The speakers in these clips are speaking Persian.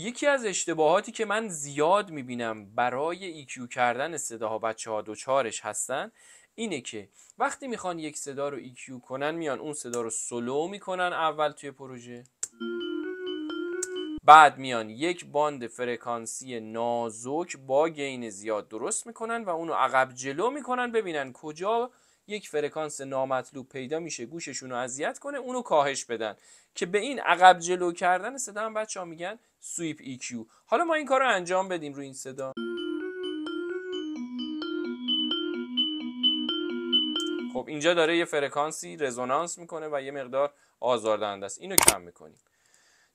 یکی از اشتباهاتی که من زیاد میبینم برای ایکیو کردن صداها بچه ها دوچارش هستن اینه که وقتی میخوان یک صدا رو ایکیو کنن میان اون صدا رو سلو میکنن اول توی پروژه بعد میان یک باند فرکانسی نازک با گین زیاد درست میکنن و اونو عقب جلو میکنن ببینن کجا یک فرکانس نامطلوب پیدا میشه گوششون رو اذیت کنه اونو کاهش بدن که به این عقب جلو کردن صدا هم بچه ها میگن سویپ ایکیو حالا ما این کار رو انجام بدیم روی این صدا خب اینجا داره یه فرکانسی رزونانس میکنه و یه مقدار آزاردهنده است اینو کم میکنیم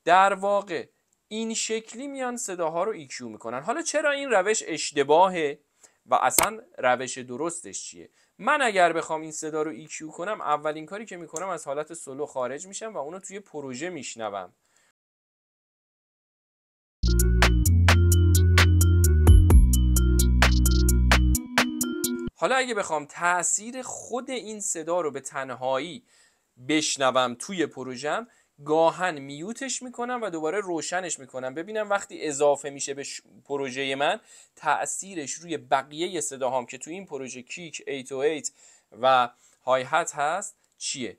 در واقع این شکلی میان صداها رو ایکیو میکنن حالا چرا این روش اشتباهه و اصلا روش درستش چیه من اگر بخوام این صدا رو ایکیو کنم اولین کاری که میکنم از حالت سولو خارج میشم و اونو توی پروژه میشنوم حالا اگه بخوام تاثیر خود این صدا رو به تنهایی بشنوم توی پروژم گاهن میوتش میکنم و دوباره روشنش میکنم ببینم وقتی اضافه میشه به پروژه من تاثیرش روی بقیه صداهام که تو این پروژه کیک 808 و های هت هست چیه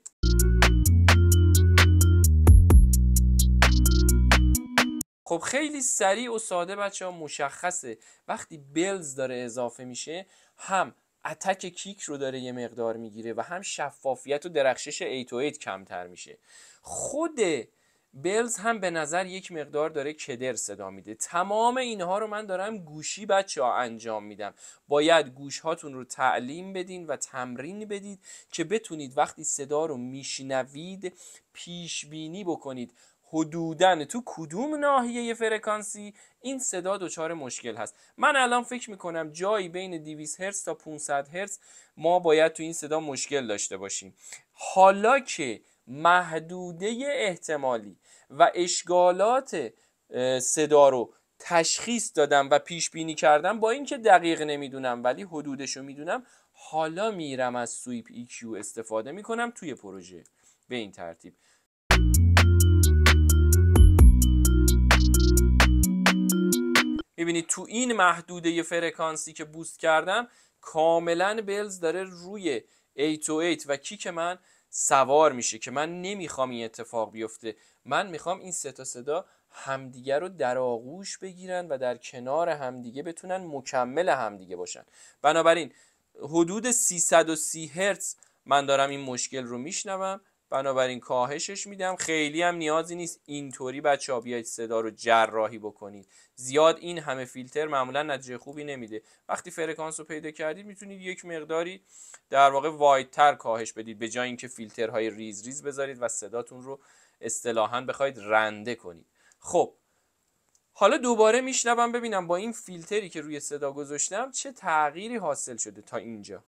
خب خیلی سریع و ساده بچه ها مشخصه وقتی بلز داره اضافه میشه هم اتک کیک رو داره یه مقدار میگیره و هم شفافیت و درخشش ایت کمتر میشه خود بلز هم به نظر یک مقدار داره کدر صدا میده تمام اینها رو من دارم گوشی بچه ها انجام میدم باید گوش هاتون رو تعلیم بدین و تمرین بدید که بتونید وقتی صدا رو میشنوید پیش بینی بکنید حدودن تو کدوم ناحیه فرکانسی این صدا دچار مشکل هست من الان فکر میکنم جایی بین 200 هرتز تا 500 هرتز ما باید تو این صدا مشکل داشته باشیم حالا که محدوده احتمالی و اشکالات صدا رو تشخیص دادم و پیش بینی کردم با اینکه دقیق نمیدونم ولی حدودش رو میدونم حالا میرم از سویپ ایکیو استفاده میکنم توی پروژه به این ترتیب میبینید تو این محدوده فرکانسی که بوست کردم کاملا بلز داره روی 808 و کیک من سوار میشه که من نمیخوام این اتفاق بیفته من میخوام این سه تا صدا همدیگه رو در آغوش بگیرن و در کنار همدیگه بتونن مکمل همدیگه باشن بنابراین حدود 330 هرتز من دارم این مشکل رو میشنوم بنابراین کاهشش میدم خیلی هم نیازی نیست اینطوری بچه ها بیاید صدا رو جراحی بکنید زیاد این همه فیلتر معمولا نتیجه خوبی نمیده وقتی فرکانس رو پیدا کردید میتونید یک مقداری در واقع وایدتر کاهش بدید به جای اینکه فیلترهای ریز ریز بذارید و صداتون رو اصطلاحا بخواید رنده کنید خب حالا دوباره میشنوم ببینم با این فیلتری که روی صدا گذاشتم چه تغییری حاصل شده تا اینجا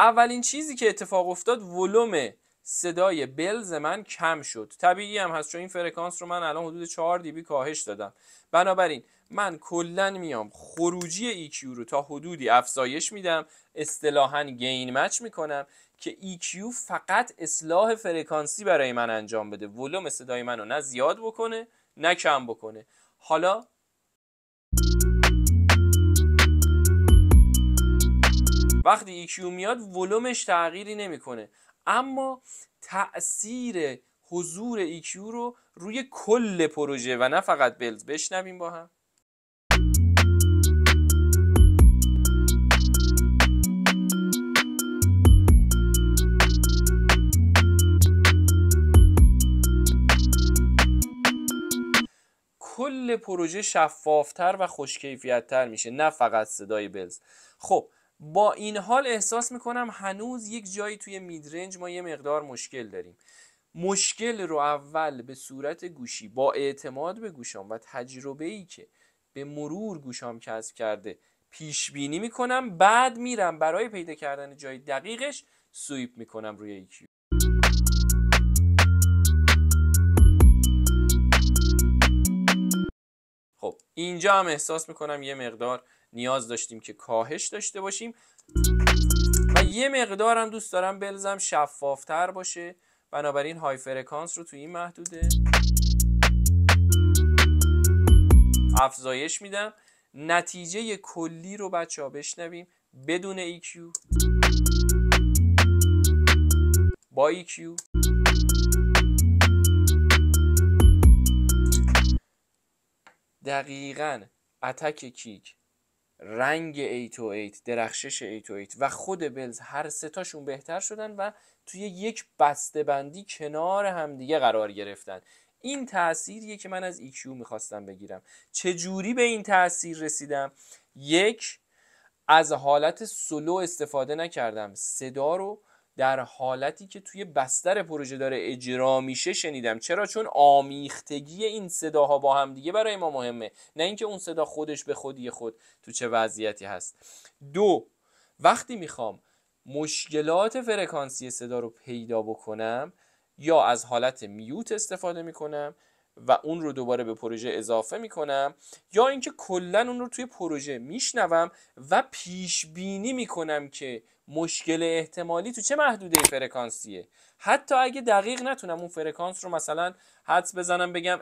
اولین چیزی که اتفاق افتاد ولوم صدای بلز من کم شد طبیعی هم هست چون این فرکانس رو من الان حدود 4 دیبی کاهش دادم بنابراین من کلا میام خروجی ایکیو e رو تا حدودی افزایش میدم اصطلاحا گین مچ میکنم که EQ فقط اصلاح فرکانسی برای من انجام بده ولوم صدای منو نه زیاد بکنه نه کم بکنه حالا وقتی EQ میاد ولومش تغییری نمیکنه اما تاثیر حضور ایکیو رو روی کل پروژه و نه فقط بلز بشنویم با هم کل پروژه شفافتر و خوشکیفیتتر میشه نه فقط صدای بلز خب با این حال احساس میکنم هنوز یک جایی توی میدرنج ما یه مقدار مشکل داریم مشکل رو اول به صورت گوشی با اعتماد به گوشام و تجربه ای که به مرور گوشام کسب کرده پیش بینی میکنم بعد میرم برای پیدا کردن جای دقیقش سویپ میکنم روی ایکیو خب اینجا هم احساس میکنم یه مقدار نیاز داشتیم که کاهش داشته باشیم و یه مقدارم دوست دارم بلزم شفافتر باشه بنابراین های فرکانس رو تو این محدوده افزایش میدم نتیجه کلی رو بچه ها بشنویم بدون ایکیو e با ایکیو e دقیقا اتک کیک رنگ ایت درخشش ایت و خود بلز هر ستاشون بهتر شدن و توی یک بسته بندی کنار همدیگه قرار گرفتن این تأثیریه که من از ایکیو میخواستم بگیرم چجوری به این تأثیر رسیدم یک از حالت سلو استفاده نکردم صدا رو در حالتی که توی بستر پروژه داره اجرا میشه شنیدم چرا چون آمیختگی این صداها با هم دیگه برای ما مهمه نه اینکه اون صدا خودش به خودی خود تو چه وضعیتی هست دو وقتی میخوام مشکلات فرکانسی صدا رو پیدا بکنم یا از حالت میوت استفاده میکنم و اون رو دوباره به پروژه اضافه میکنم یا اینکه کلا اون رو توی پروژه میشنوم و پیش بینی میکنم که مشکل احتمالی تو چه محدوده فرکانسیه حتی اگه دقیق نتونم اون فرکانس رو مثلا حدس بزنم بگم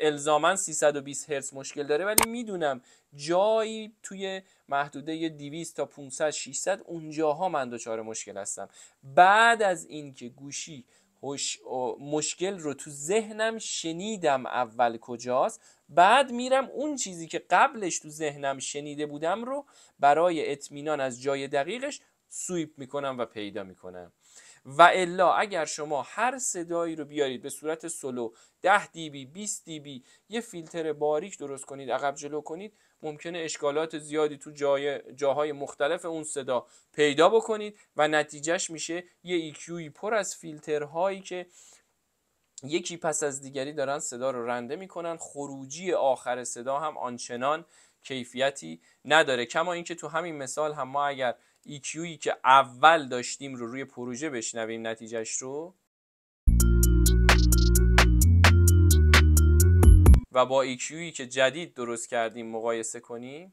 الزاما 320 هرتز مشکل داره ولی میدونم جایی توی محدوده 200 تا 500 600 اونجاها من دچار مشکل هستم بعد از اینکه گوشی مشکل رو تو ذهنم شنیدم اول کجاست بعد میرم اون چیزی که قبلش تو ذهنم شنیده بودم رو برای اطمینان از جای دقیقش سویپ میکنم و پیدا میکنم و الا اگر شما هر صدایی رو بیارید به صورت سولو 10 دیبی 20 دیبی یه فیلتر باریک درست کنید عقب جلو کنید ممکنه اشکالات زیادی تو جای جاهای مختلف اون صدا پیدا بکنید و نتیجهش میشه یه ایکیوی پر از فیلترهایی که یکی پس از دیگری دارن صدا رو رنده میکنن خروجی آخر صدا هم آنچنان کیفیتی نداره کما اینکه تو همین مثال هم ما اگر ایکیویی که اول داشتیم رو روی پروژه بشنویم نتیجهش رو و با ایکیویی که جدید درست کردیم مقایسه کنیم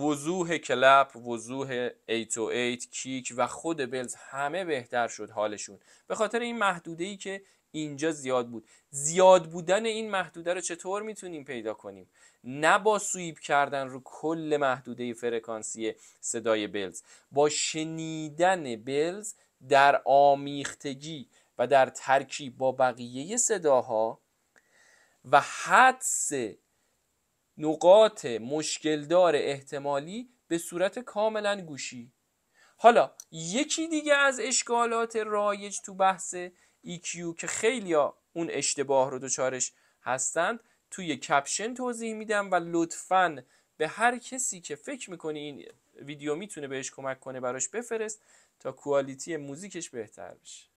وضوح کلپ وضوح 808 کیک و خود بلز همه بهتر شد حالشون به خاطر این محدوده ای که اینجا زیاد بود زیاد بودن این محدوده رو چطور میتونیم پیدا کنیم نه با سویپ کردن رو کل محدوده فرکانسی صدای بلز با شنیدن بلز در آمیختگی و در ترکیب با بقیه صداها و حدس نقاط مشکلدار احتمالی به صورت کاملا گوشی حالا یکی دیگه از اشکالات رایج تو بحث EQ که خیلی اون اشتباه رو دچارش هستند توی کپشن توضیح میدم و لطفا به هر کسی که فکر میکنی این ویدیو میتونه بهش کمک کنه براش بفرست تا کوالیتی موزیکش بهتر بشه